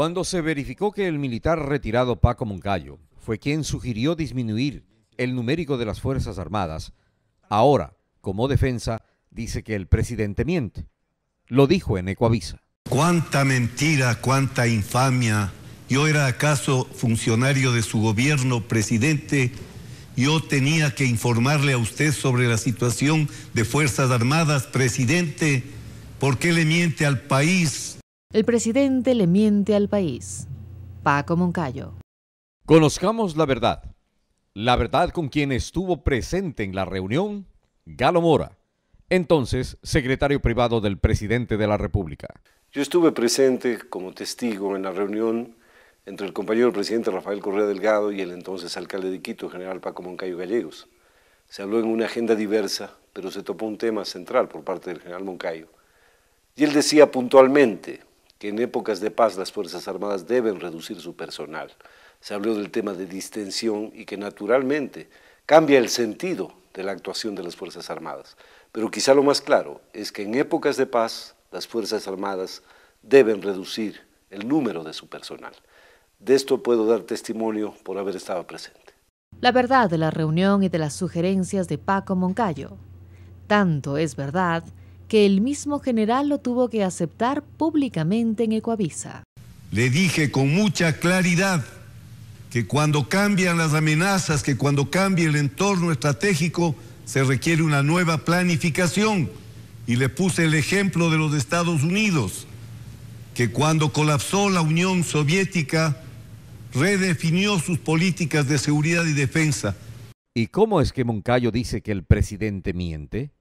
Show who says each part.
Speaker 1: Cuando se verificó que el militar retirado Paco Moncayo fue quien sugirió disminuir el numérico de las Fuerzas Armadas, ahora, como defensa, dice que el presidente miente. Lo dijo en Ecoavisa. Cuánta mentira, cuánta
Speaker 2: infamia. Yo era acaso funcionario de su gobierno, presidente. Yo tenía que informarle a usted sobre la situación de Fuerzas Armadas, presidente. ¿Por qué le miente al país,
Speaker 3: el presidente le miente al país. Paco Moncayo.
Speaker 1: Conozcamos la verdad. La verdad con quien estuvo presente en la reunión, Galo Mora, entonces secretario privado del presidente de la República.
Speaker 4: Yo estuve presente como testigo en la reunión entre el compañero presidente Rafael Correa Delgado y el entonces alcalde de Quito, general Paco Moncayo Gallegos. Se habló en una agenda diversa, pero se topó un tema central por parte del general Moncayo. Y él decía puntualmente, que en épocas de paz las Fuerzas Armadas deben reducir su personal. Se habló del tema de distensión y que naturalmente cambia el sentido de la actuación de las Fuerzas Armadas. Pero quizá lo más claro es que en épocas de paz las Fuerzas Armadas deben reducir el número de su personal. De esto puedo dar testimonio por haber estado presente.
Speaker 3: La verdad de la reunión y de las sugerencias de Paco Moncayo. Tanto es verdad que el mismo general lo tuvo que aceptar públicamente en Ecoavisa.
Speaker 2: Le dije con mucha claridad que cuando cambian las amenazas, que cuando cambie el entorno estratégico, se requiere una nueva planificación. Y le puse el ejemplo de los Estados Unidos, que cuando colapsó la Unión Soviética, redefinió sus políticas de seguridad y defensa.
Speaker 1: ¿Y cómo es que Moncayo dice que el presidente miente?